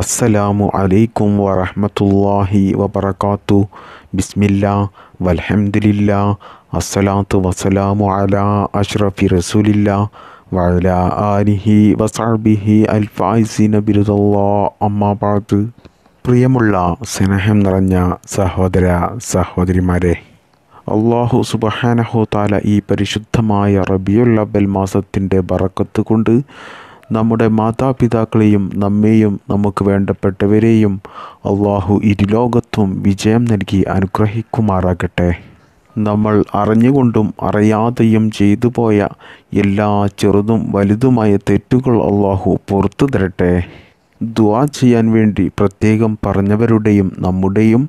അസ്സലാമു അലൈക്കും വറഹമത്തല്ലാഹി വബർക്കാത്തു ബിസ്മില്ല വൽഹംദില്ല അസ്സലാത്തു വസ്സലാമു അലാ അഷ്റഫി റസൂലില്ല വഅല ആലിഹി വസാബിഹി അൽഫായിസിന ബിരുദല്ലാ അമ്മാബാദ് പ്രിയമുള്ള സ്നേഹം നിറഞ്ഞ സഹോദര സഹോദരിമാരെ അള്ളാഹു സുബഹാനഹു താല ഈ പരിശുദ്ധമായ റബിയുള്ള അവൽ മാസത്തിൻ്റെ ബറക്കത്ത് കൊണ്ട് നമ്മുടെ മാതാപിതാക്കളെയും നമ്മെയും നമുക്ക് വേണ്ടപ്പെട്ടവരെയും അള്ളാഹു ഇരുലോകത്തും വിജയം നൽകി അനുഗ്രഹിക്കുമാറാകട്ടെ നമ്മൾ അറിഞ്ഞുകൊണ്ടും അറിയാതെയും ചെയ്തു പോയ എല്ലാ ചെറുതും വലുതുമായ തെറ്റുകൾ അള്ളാഹു പുറത്തു തരട്ടെ ദുവാ ചെയ്യാൻ വേണ്ടി പ്രത്യേകം പറഞ്ഞവരുടെയും നമ്മുടെയും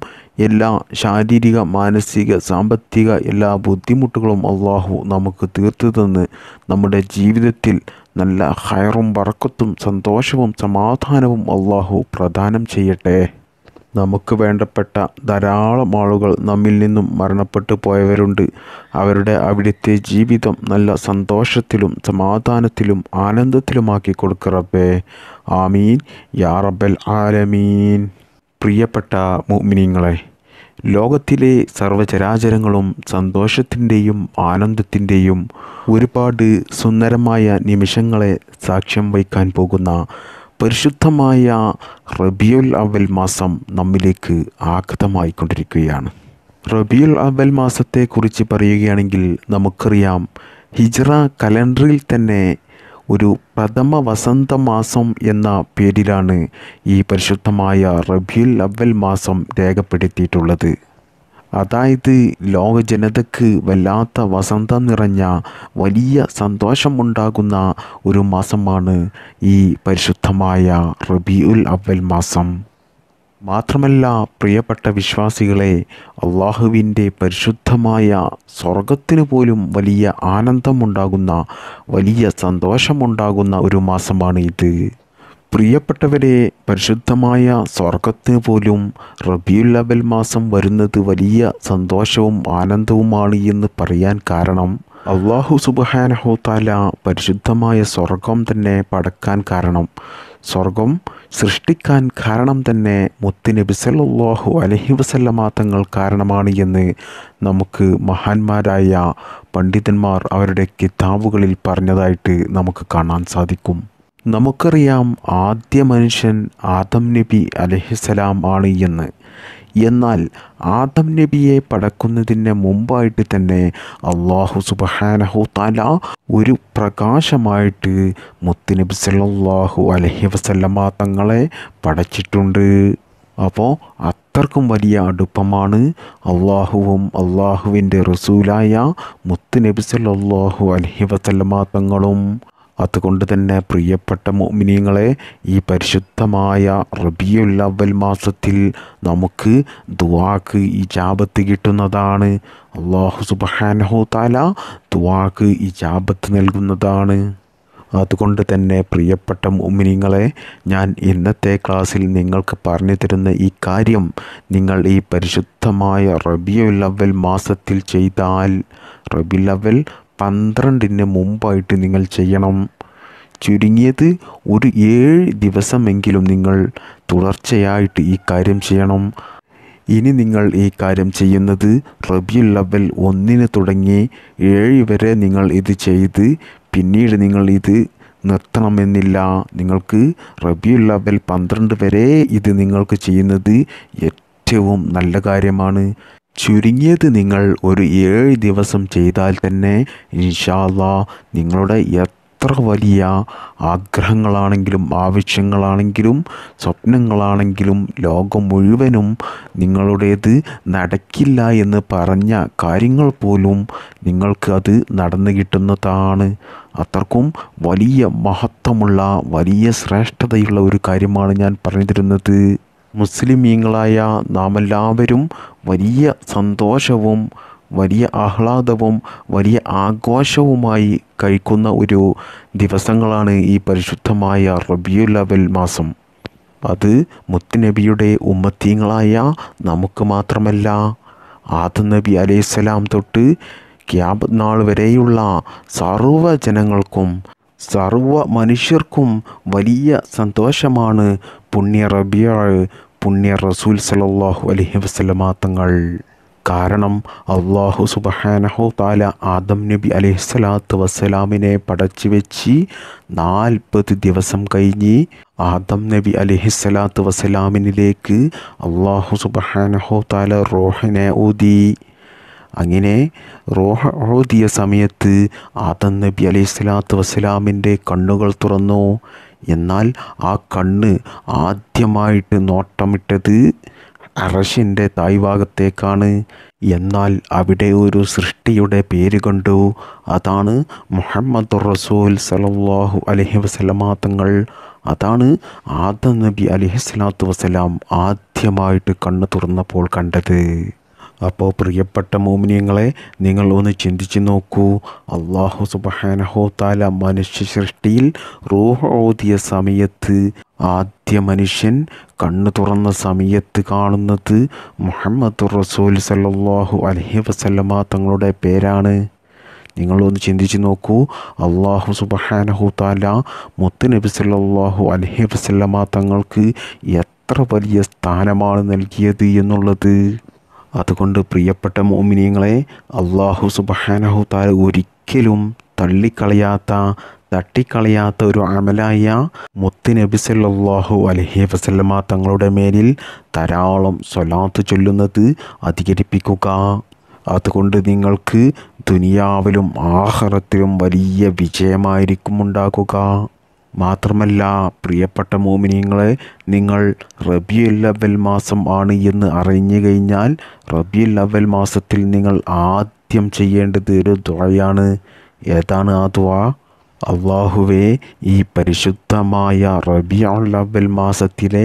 എല്ലാ ശാരീരിക മാനസിക സാമ്പത്തിക എല്ലാ ബുദ്ധിമുട്ടുകളും അള്ളാഹു നമുക്ക് തീർത്തു തന്ന് നമ്മുടെ ജീവിതത്തിൽ നല്ല ഹയറും വറക്കത്തും സന്തോഷവും സമാധാനവും അള്ളാഹു പ്രദാനം ചെയ്യട്ടെ നമുക്ക് വേണ്ടപ്പെട്ട ധാരാളം ആളുകൾ നമ്മിൽ നിന്നും മരണപ്പെട്ടു പോയവരുണ്ട് അവരുടെ അവിടുത്തെ ജീവിതം നല്ല സന്തോഷത്തിലും സമാധാനത്തിലും ആനന്ദത്തിലുമാക്കി കൊടുക്കറബേ ആമീൻ യാ റബ്ബൽ ആലമീൻ പ്രിയപ്പെട്ട മുഅ്മിനീങ്ങളെ ലോകത്തിലെ സർവചരാചരങ്ങളും സന്തോഷത്തിൻ്റെയും ആനന്ദത്തിൻ്റെയും ഒരുപാട് സുന്ദരമായ നിമിഷങ്ങളെ സാക്ഷ്യം വയ്ക്കാൻ പോകുന്ന പരിശുദ്ധമായ റബിയുൽ അവൽ മാസം നമ്മിലേക്ക് ആഗതമായിക്കൊണ്ടിരിക്കുകയാണ് റബിയുൽ അവൽ മാസത്തെക്കുറിച്ച് പറയുകയാണെങ്കിൽ നമുക്കറിയാം ഹിജ്റ കലണ്ടറിൽ തന്നെ ഒരു പ്രഥമ വസന്തമാസം എന്ന പേരിലാണ് ഈ പരിശുദ്ധമായ റബ്യുൽ അവൽ മാസം രേഖപ്പെടുത്തിയിട്ടുള്ളത് അതായത് ലോക ജനതയ്ക്ക് വല്ലാത്ത വസന്തം നിറഞ്ഞ വലിയ സന്തോഷമുണ്ടാകുന്ന ഒരു മാസമാണ് ഈ പരിശുദ്ധമായ റബിയുൽ അവൽ മാസം മാത്രമല്ല പ്രിയപ്പെട്ട വിശ്വാസികളെ അള്ളാഹുവിൻ്റെ പരിശുദ്ധമായ സ്വർഗത്തിന് പോലും വലിയ ആനന്ദമുണ്ടാകുന്ന വലിയ സന്തോഷമുണ്ടാകുന്ന ഒരു മാസമാണ് ഇത് പ്രിയപ്പെട്ടവരെ പരിശുദ്ധമായ സ്വർഗത്തിന് പോലും റബിയുൽ അവൽ മാസം വരുന്നത് വലിയ സന്തോഷവും ആനന്ദവുമാണ് എന്ന് പറയാൻ കാരണം അള്ളാഹു സുബാനഹോ താല പരിശുദ്ധമായ സ്വർഗം തന്നെ പടക്കാൻ കാരണം സ്വർഗം സൃഷ്ടിക്കാൻ കാരണം തന്നെ മുത്തിനബി സല്ലാഹു അലഹി വസല്ലമ തങ്ങൾ കാരണമാണ് എന്ന് നമുക്ക് മഹാന്മാരായ പണ്ഡിതന്മാർ അവരുടെ കിതാബുകളിൽ പറഞ്ഞതായിട്ട് നമുക്ക് കാണാൻ സാധിക്കും നമുക്കറിയാം ആദ്യ മനുഷ്യൻ ആദം നബി അലഹിസലാം ആണ് എന്ന് എന്നാൽ ആദം നബിയെ പടക്കുന്നതിന് മുമ്പായിട്ട് തന്നെ അള്ളാഹു സുബഹാനഹു താല ഒരു പ്രകാശമായിട്ട് മുത്തുനബി സല്ലാഹു അലഹി വസല്ലമ്മ തങ്ങളെ പടച്ചിട്ടുണ്ട് അപ്പോൾ അത്രക്കും വലിയ അടുപ്പമാണ് അള്ളാഹുവും അള്ളാഹുവിൻ്റെ റസൂലായ മുത്തുനബി സല്ലാഹു അലഹി വസല്ലമ്മ തങ്ങളും അതുകൊണ്ട് തന്നെ പ്രിയപ്പെട്ട മോമിനിയങ്ങളെ ഈ പരിശുദ്ധമായ റബിയുള്ളവൽ അവൽ മാസത്തിൽ നമുക്ക് ദുവാക്ക് ഈ ജാപത്ത് കിട്ടുന്നതാണ് അള്ളാഹു സുബഹാനഹു താല ദുവാക്ക് ഈ ജാപത്ത് നൽകുന്നതാണ് അതുകൊണ്ട് തന്നെ പ്രിയപ്പെട്ട ഉമ്മിനിങ്ങളെ ഞാൻ ഇന്നത്തെ ക്ലാസ്സിൽ നിങ്ങൾക്ക് പറഞ്ഞു തരുന്ന ഈ കാര്യം നിങ്ങൾ ഈ പരിശുദ്ധമായ റബിയുള്ളവൽ അവൽ മാസത്തിൽ ചെയ്താൽ റബിയുൽ അവൽ പന്ത്രണ്ടിന് മുമ്പായിട്ട് നിങ്ങൾ ചെയ്യണം ചുരുങ്ങിയത് ഒരു ഏഴ് ദിവസമെങ്കിലും നിങ്ങൾ തുടർച്ചയായിട്ട് ഈ കാര്യം ചെയ്യണം ഇനി നിങ്ങൾ ഈ കാര്യം ചെയ്യുന്നത് റബിയുൽ അവൽ ഒന്നിന് തുടങ്ങി ഏഴ് വരെ നിങ്ങൾ ഇത് ചെയ്ത് പിന്നീട് നിങ്ങൾ ഇത് നിർത്തണമെന്നില്ല നിങ്ങൾക്ക് റബിയുൽ അവൽ പന്ത്രണ്ട് വരെ ഇത് നിങ്ങൾക്ക് ചെയ്യുന്നത് ഏറ്റവും നല്ല കാര്യമാണ് ചുരുങ്ങിയത് നിങ്ങൾ ഒരു ഏഴ് ദിവസം ചെയ്താൽ തന്നെ ഇൻഷാല്ല നിങ്ങളുടെ എത്ര വലിയ ആഗ്രഹങ്ങളാണെങ്കിലും ആവശ്യങ്ങളാണെങ്കിലും സ്വപ്നങ്ങളാണെങ്കിലും ലോകം മുഴുവനും നിങ്ങളുടേത് നടക്കില്ല എന്ന് പറഞ്ഞ കാര്യങ്ങൾ പോലും നിങ്ങൾക്ക് അത് നടന്നു കിട്ടുന്നതാണ് അത്രക്കും വലിയ മഹത്വമുള്ള വലിയ ശ്രേഷ്ഠതയുള്ള ഒരു കാര്യമാണ് ഞാൻ പറഞ്ഞു തരുന്നത് മുസ്ലിമീങ്ങളായ നാമെല്ലാവരും വലിയ സന്തോഷവും വലിയ ആഹ്ലാദവും വലിയ ആഘോഷവുമായി കഴിക്കുന്ന ഒരു ദിവസങ്ങളാണ് ഈ പരിശുദ്ധമായ റബിയുൽ അവൽ മാസം അത് മുത്തുനബിയുടെ ഉമ്മത്തീങ്ങളായ നമുക്ക് മാത്രമല്ല ആദം നബി അലൈഹിസ്സലാം തൊട്ട് ക്യാബ് നാൾ വരെയുള്ള സർവ്വ ജനങ്ങൾക്കും സർവ മനുഷ്യർക്കും വലിയ സന്തോഷമാണ് പുണ്യ റബിയാൾ പുണ്യ റസൂൽ സലല്ലാഹു അലഹി വസ്ലമാ തങ്ങൾ കാരണം അള്ളാഹു സുബഹാനഹു താല ആദം നബി സ്വലാത്തു വസ്സലാമിനെ പടച്ചു വെച്ച് നാൽപ്പത് ദിവസം കഴിഞ്ഞ് ആദം നബി സ്വലാത്തു വസ്സലാമിനിലേക്ക് അള്ളാഹു സുബഹാനഹു താല റോഹനെ ഊതി അങ്ങനെ റോഹ ഓതിയ സമയത്ത് ആദം നബി അലൈഹി സ്വലാത്തു വസ്സലാമിൻ്റെ കണ്ണുകൾ തുറന്നു എന്നാൽ ആ കണ്ണ് ആദ്യമായിട്ട് നോട്ടമിട്ടത് അറഷിൻ്റെ തായ്ഭാഗത്തേക്കാണ് എന്നാൽ അവിടെ ഒരു സൃഷ്ടിയുടെ പേര് കണ്ടു അതാണ് മുഹമ്മദ് റസൂൽ സലാഹു അലഹി വസലമാങ്ങൾ അതാണ് ആദം നബി സ്വലാത്തു വസ്സലാം ആദ്യമായിട്ട് കണ്ണു തുറന്നപ്പോൾ കണ്ടത് അപ്പോൾ പ്രിയപ്പെട്ട മോമിനിയങ്ങളെ നിങ്ങൾ ഒന്ന് ചിന്തിച്ച് നോക്കൂ അള്ളാഹു സുബഹാനഹോ താല മനുഷ്യ സൃഷ്ടിയിൽ റൂഹ് ഓതിയ സമയത്ത് ആദ്യ മനുഷ്യൻ കണ്ണു തുറന്ന സമയത്ത് കാണുന്നത് മുഹമ്മദ് റസൂൽ സല്ലാഹു അലഹി വസല്ലമ തങ്ങളുടെ പേരാണ് നിങ്ങളൊന്ന് ചിന്തിച്ച് നോക്കൂ അള്ളാഹു സുബഹാനഹു താല മുത്ത് നബി സല്ലാഹു അലഹി വസല്ലമ തങ്ങൾക്ക് എത്ര വലിയ സ്ഥാനമാണ് നൽകിയത് എന്നുള്ളത് അതുകൊണ്ട് പ്രിയപ്പെട്ട മോമിനിയങ്ങളെ അള്ളാഹു സുബഹാനഹു താൽ ഒരിക്കലും തള്ളിക്കളയാത്ത തട്ടിക്കളയാത്ത ഒരു അമലായ മുത്തി നബി സല്ലാഹു അലഹി വസല്ലമ തങ്ങളുടെ മേലിൽ ധാരാളം സ്വലാത്ത് ചൊല്ലുന്നത് അധികരിപ്പിക്കുക അതുകൊണ്ട് നിങ്ങൾക്ക് ദുനിയാവിലും ആഹാരത്തിലും വലിയ വിജയമായിരിക്കും ഉണ്ടാകുക മാത്രമല്ല പ്രിയപ്പെട്ട മോമിനിയങ്ങളെ നിങ്ങൾ റബിയുൽ അവൽ മാസം ആണ് എന്ന് അറിഞ്ഞു കഴിഞ്ഞാൽ റബിയുൽ അവൽ മാസത്തിൽ നിങ്ങൾ ആദ്യം ചെയ്യേണ്ടത് ഒരു ദുറയാണ് ഏതാണ് ആ ദുവാ അള്ളാഹുവെ ഈ പരിശുദ്ധമായ റബിയുള്ളവൽ മാസത്തിലെ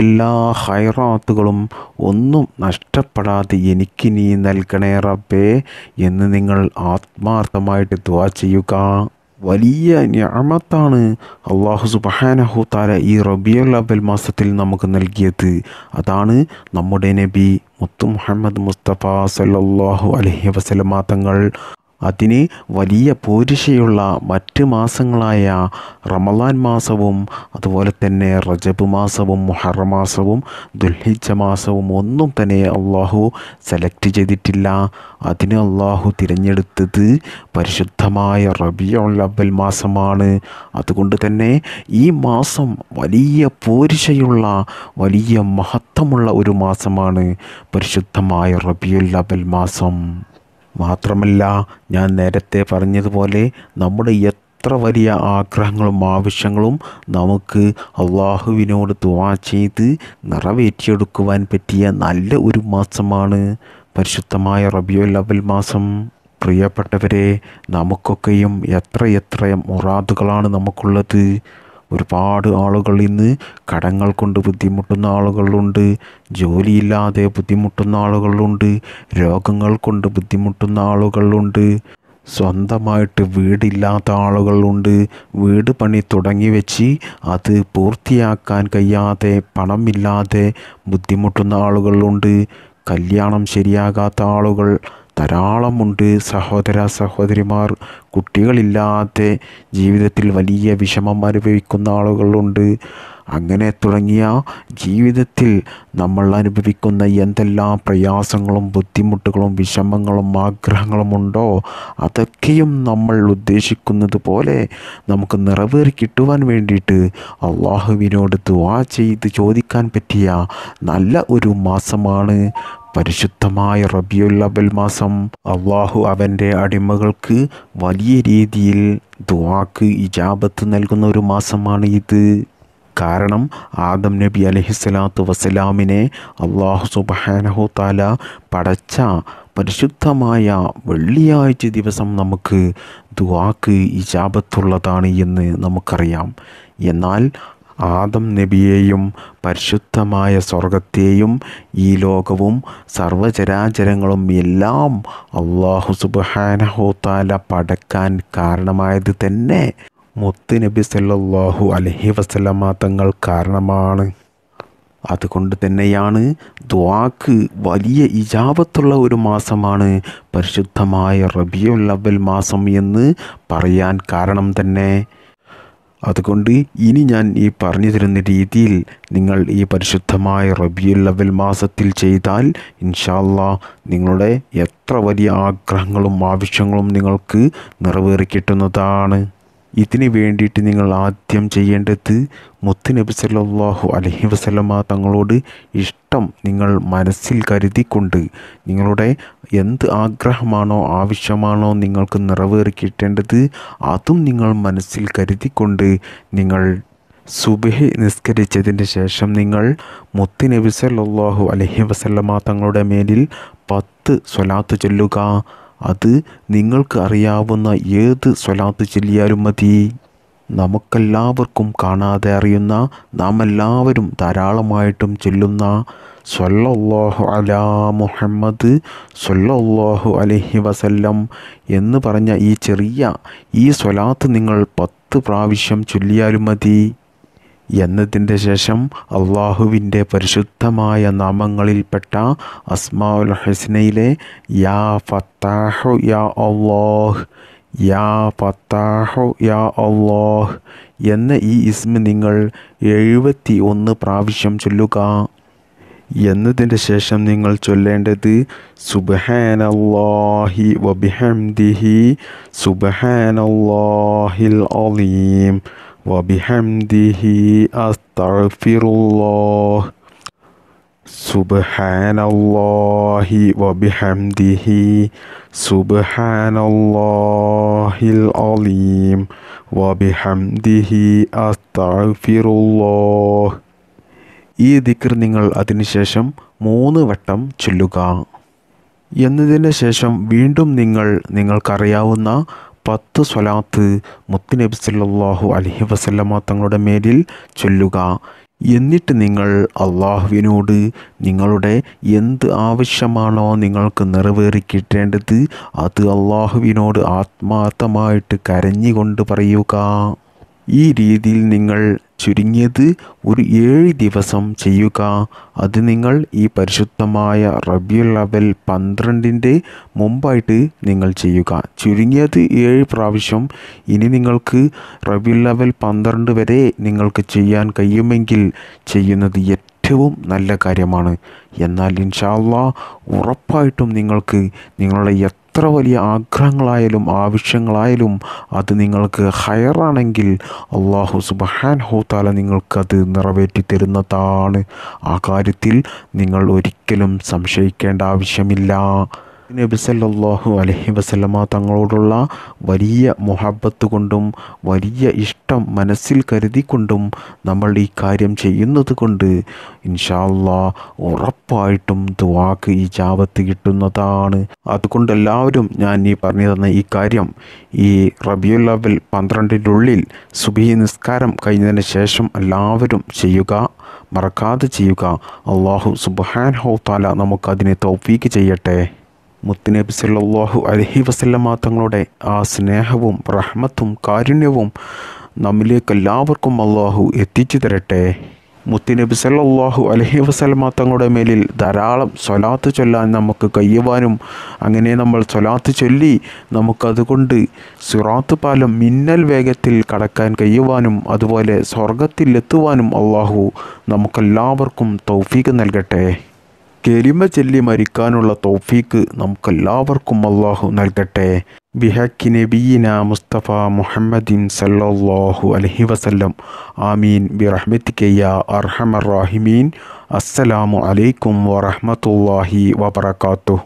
എല്ലാ ഹൈറാത്തുകളും ഒന്നും നഷ്ടപ്പെടാതെ എനിക്ക് നീ നൽകണേ റബ്ബേ എന്ന് നിങ്ങൾ ആത്മാർത്ഥമായിട്ട് ദ്വാ ചെയ്യുക വലിയ ഞാമത്താണ് അള്ളാഹു സുബഹാനഹുത്താല ഈ റബിയുൽ അബൽ മാസത്തിൽ നമുക്ക് നൽകിയത് അതാണ് നമ്മുടെ നബി മുത്തു മുഹമ്മദ് മുസ്തഫ സല്ലാഹു അലഹി വസലമാ തങ്ങൾ അതിന് വലിയ പോരിശയുള്ള മറ്റ് മാസങ്ങളായ റമദാൻ മാസവും അതുപോലെ തന്നെ റജബ് മാസവും മുഹറ മാസവും ദുൽഹിജ മാസവും ഒന്നും തന്നെ അള്ളാഹു സെലക്ട് ചെയ്തിട്ടില്ല അതിന് അള്ളാഹു തിരഞ്ഞെടുത്തത് പരിശുദ്ധമായ റബിയുൽ മാസമാണ് അതുകൊണ്ട് തന്നെ ഈ മാസം വലിയ പോരിശയുള്ള വലിയ മഹത്വമുള്ള ഒരു മാസമാണ് പരിശുദ്ധമായ റബിയുൽ മാസം മാത്രമല്ല ഞാൻ നേരത്തെ പറഞ്ഞതുപോലെ നമ്മുടെ എത്ര വലിയ ആഗ്രഹങ്ങളും ആവശ്യങ്ങളും നമുക്ക് അള്ളാഹുവിനോട് ദുവാ ചെയ്ത് നിറവേറ്റിയെടുക്കുവാൻ പറ്റിയ നല്ല ഒരു മാസമാണ് പരിശുദ്ധമായ റബിയോ അവൽ മാസം പ്രിയപ്പെട്ടവരെ നമുക്കൊക്കെയും എത്രയെത്ര മുറാദുകളാണ് നമുക്കുള്ളത് ഒരുപാട് ആളുകൾ ഇന്ന് കടങ്ങൾ കൊണ്ട് ബുദ്ധിമുട്ടുന്ന ആളുകളുണ്ട് ജോലിയില്ലാതെ ബുദ്ധിമുട്ടുന്ന ആളുകളുണ്ട് രോഗങ്ങൾ കൊണ്ട് ബുദ്ധിമുട്ടുന്ന ആളുകളുണ്ട് സ്വന്തമായിട്ട് വീടില്ലാത്ത ആളുകളുണ്ട് വീട് പണി തുടങ്ങി വെച്ച് അത് പൂർത്തിയാക്കാൻ കഴിയാതെ പണമില്ലാതെ ബുദ്ധിമുട്ടുന്ന ആളുകളുണ്ട് കല്യാണം ശരിയാകാത്ത ആളുകൾ ധാരാളമുണ്ട് സഹോദര സഹോദരിമാർ കുട്ടികളില്ലാതെ ജീവിതത്തിൽ വലിയ വിഷമം അനുഭവിക്കുന്ന ആളുകളുണ്ട് അങ്ങനെ തുടങ്ങിയ ജീവിതത്തിൽ നമ്മൾ അനുഭവിക്കുന്ന എന്തെല്ലാം പ്രയാസങ്ങളും ബുദ്ധിമുട്ടുകളും വിഷമങ്ങളും ആഗ്രഹങ്ങളും ഉണ്ടോ അതൊക്കെയും നമ്മൾ ഉദ്ദേശിക്കുന്നത് പോലെ നമുക്ക് നിറവേറി കിട്ടുവാൻ വേണ്ടിയിട്ട് അള്ളാഹുവിനോട് ദുവാ ചെയ്ത് ചോദിക്കാൻ പറ്റിയ നല്ല ഒരു മാസമാണ് പരിശുദ്ധമായ റബിയുള്ളബൽ മാസം അള്ളാഹു അവൻ്റെ അടിമകൾക്ക് വലിയ രീതിയിൽ ദുവാക്ക് ഇജാബത്ത് നൽകുന്ന ഒരു മാസമാണ് ഇത് കാരണം ആദം നബി അലഹിസ്ലാത്തു വസ്സലാമിനെ അള്ളാഹു സുബാനഹു താല പടച്ച പരിശുദ്ധമായ വെള്ളിയാഴ്ച ദിവസം നമുക്ക് ദുവാക്ക് ഇജാബത്തുള്ളതാണ് എന്ന് നമുക്കറിയാം എന്നാൽ ആദം നബിയെയും പരിശുദ്ധമായ സ്വർഗത്തെയും ഈ ലോകവും സർവചരാചരങ്ങളും എല്ലാം അള്ളാഹു സുബാനഹോത്താല പടക്കാൻ കാരണമായത് തന്നെ മുത്ത് നബി സല്ലാഹു അലഹി വസ്ലമ തങ്ങൾ കാരണമാണ് അതുകൊണ്ട് തന്നെയാണ് ദ്വാക്ക് വലിയ ഇജാപത്തുള്ള ഒരു മാസമാണ് പരിശുദ്ധമായ റബിയുൽ അവൽ മാസം എന്ന് പറയാൻ കാരണം തന്നെ അതുകൊണ്ട് ഇനി ഞാൻ ഈ പറഞ്ഞു തരുന്ന രീതിയിൽ നിങ്ങൾ ഈ പരിശുദ്ധമായ റബിയുൽ അവൽ മാസത്തിൽ ചെയ്താൽ ഇൻഷാല്ലാ നിങ്ങളുടെ എത്ര വലിയ ആഗ്രഹങ്ങളും ആവശ്യങ്ങളും നിങ്ങൾക്ക് നിറവേറി കിട്ടുന്നതാണ് ഇതിനു വേണ്ടിയിട്ട് നിങ്ങൾ ആദ്യം ചെയ്യേണ്ടത് മുത്ത് നബി സല്ലാഹു അലഹി വസ്ലമ തങ്ങളോട് ഇഷ്ടം നിങ്ങൾ മനസ്സിൽ കരുതിക്കൊണ്ട് നിങ്ങളുടെ എന്ത് ആഗ്രഹമാണോ ആവശ്യമാണോ നിങ്ങൾക്ക് നിറവേറിക്കിട്ടേണ്ടത് അതും നിങ്ങൾ മനസ്സിൽ കരുതിക്കൊണ്ട് നിങ്ങൾ സുബഹി നിസ്കരിച്ചതിന് ശേഷം നിങ്ങൾ മുത്ത് നബി സല്ലാഹു അലഹി വസല്ലമ തങ്ങളുടെ മേലിൽ പത്ത് സ്വലാത്ത് ചൊല്ലുക അത് നിങ്ങൾക്ക് അറിയാവുന്ന ഏത് സ്വലാത്ത് ചൊല്ലിയാലും മതി നമുക്കെല്ലാവർക്കും കാണാതെ അറിയുന്ന നാം എല്ലാവരും ധാരാളമായിട്ടും ചൊല്ലുന്ന സൊല്ലാഹു അലാ മുഹമ്മദ് സൊല്ലാഹു അലഹി വസല്ലം എന്ന് പറഞ്ഞ ഈ ചെറിയ ഈ സ്വലാത്ത് നിങ്ങൾ പത്ത് പ്രാവശ്യം ചൊല്ലിയാലും മതി എന്നതിൻ്റെ ശേഷം അള്ളാഹുവിൻ്റെ പരിശുദ്ധമായ നാമങ്ങളിൽപ്പെട്ട അസ്മാഉൽ ഹസ്നയിലെ യാ ഫത്താഹു യാ അള്ളാഹ് യാ ഫത്താഹു യാ അള്ളാഹ് എന്ന ഈ ഇസ്മ നിങ്ങൾ എഴുപത്തി ഒന്ന് പ്രാവശ്യം ചൊല്ലുക എന്നതിൻ്റെ ശേഷം നിങ്ങൾ ചൊല്ലേണ്ടത് സുബഹാനല്ലാഹി വബിഹംദിഹി സുബഹാനല്ലാഹിൽ അലീം وبحمده أستغفر الله سبحان الله وبحمده سبحان الله العظيم وبحمده أستغفر الله ഈ ദിക്കർ നിങ്ങൾ അതിനുശേഷം മൂന്ന് വട്ടം ചൊല്ലുക എന്നതിന് ശേഷം വീണ്ടും നിങ്ങൾ നിങ്ങൾക്കറിയാവുന്ന പത്ത് സ്വലാത്ത് നബി സല്ലാഹു അലഹി വസല്ലമ തങ്ങളുടെ മേലിൽ ചൊല്ലുക എന്നിട്ട് നിങ്ങൾ അള്ളാഹുവിനോട് നിങ്ങളുടെ എന്ത് ആവശ്യമാണോ നിങ്ങൾക്ക് നിറവേറി കിട്ടേണ്ടത് അത് അള്ളാഹുവിനോട് ആത്മാർത്ഥമായിട്ട് കരഞ്ഞുകൊണ്ട് പറയുക ഈ രീതിയിൽ നിങ്ങൾ ചുരുങ്ങിയത് ഒരു ഏഴ് ദിവസം ചെയ്യുക അത് നിങ്ങൾ ഈ പരിശുദ്ധമായ റബിയുൽ അവൽ പന്ത്രണ്ടിൻ്റെ മുമ്പായിട്ട് നിങ്ങൾ ചെയ്യുക ചുരുങ്ങിയത് ഏഴ് പ്രാവശ്യം ഇനി നിങ്ങൾക്ക് റബിയുൽ അവൽ പന്ത്രണ്ട് വരെ നിങ്ങൾക്ക് ചെയ്യാൻ കഴിയുമെങ്കിൽ ചെയ്യുന്നത് ഏറ്റവും നല്ല കാര്യമാണ് എന്നാൽ ഇൻഷാല്ല ഉറപ്പായിട്ടും നിങ്ങൾക്ക് നിങ്ങളുടെ എത്ര വലിയ ആഗ്രഹങ്ങളായാലും ആവശ്യങ്ങളായാലും അത് നിങ്ങൾക്ക് ഹയറാണെങ്കിൽ അള്ളാഹു സുബഹാൻ ഹോത്താല നിങ്ങൾക്കത് നിറവേറ്റി തരുന്നതാണ് ആ കാര്യത്തിൽ നിങ്ങൾ ഒരിക്കലും സംശയിക്കേണ്ട ആവശ്യമില്ല നബി സല്ലാഹു അലഹി വസ്ലമ തങ്ങളോടുള്ള വലിയ മുഹബത്ത് കൊണ്ടും വലിയ ഇഷ്ടം മനസ്സിൽ കരുതിക്കൊണ്ടും നമ്മൾ ഈ കാര്യം ചെയ്യുന്നത് കൊണ്ട് ഇൻഷാല്ലാ ഉറപ്പായിട്ടും ദുവാക്ക് ഈ ജാവത്ത് കിട്ടുന്നതാണ് അതുകൊണ്ട് എല്ലാവരും ഞാൻ ഈ പറഞ്ഞു തന്ന ഈ കാര്യം ഈ റബിയുൽ അവൽ പന്ത്രണ്ടിനുള്ളിൽ സുബി നിസ്കാരം കഴിഞ്ഞതിന് ശേഷം എല്ലാവരും ചെയ്യുക മറക്കാതെ ചെയ്യുക അള്ളാഹു സുബാൻ ഹോ താല നമുക്കതിനെ തൗഫീക്ക് ചെയ്യട്ടെ മുത്തുനബി സല്ലാഹു അലഹി വസല്ലമ്മ തങ്ങളുടെ ആ സ്നേഹവും റഹ്മത്തും കാരുണ്യവും നമ്മിലേക്ക് എല്ലാവർക്കും അള്ളാഹു എത്തിച്ചു തരട്ടെ മുത്തുനബി സല്ലാഹു അലഹി വസല്ലമ്മ തങ്ങളുടെ മേലിൽ ധാരാളം സ്വലാത്ത് ചൊല്ലാൻ നമുക്ക് കഴിയുവാനും അങ്ങനെ നമ്മൾ സ്വലാത്ത് ചൊല്ലി നമുക്കതുകൊണ്ട് സുറാത്ത് പാലം മിന്നൽ വേഗത്തിൽ കടക്കാൻ കഴിയുവാനും അതുപോലെ സ്വർഗത്തിലെത്തുവാനും അള്ളാഹു നമുക്കെല്ലാവർക്കും തൗഫീക്ക് നൽകട്ടെ കെലിമ ചൊല്ലി മരിക്കാനുള്ള തൗഫീക്ക് നമുക്കെല്ലാവർക്കും അള്ളാഹു നൽകട്ടെ ബിഹക്കി നബീന മുസ്തഫ മുഹമ്മദിൻ സല്ലാഹു അലഹി വസല്ലം ആമീൻ ബിറഹ്മത്തിക്കയ്യ അർഹമർ റാഹിമീൻ അസ്സലാമു അലൈക്കും വറഹമത്തല്ലാഹി വബർക്കാത്തു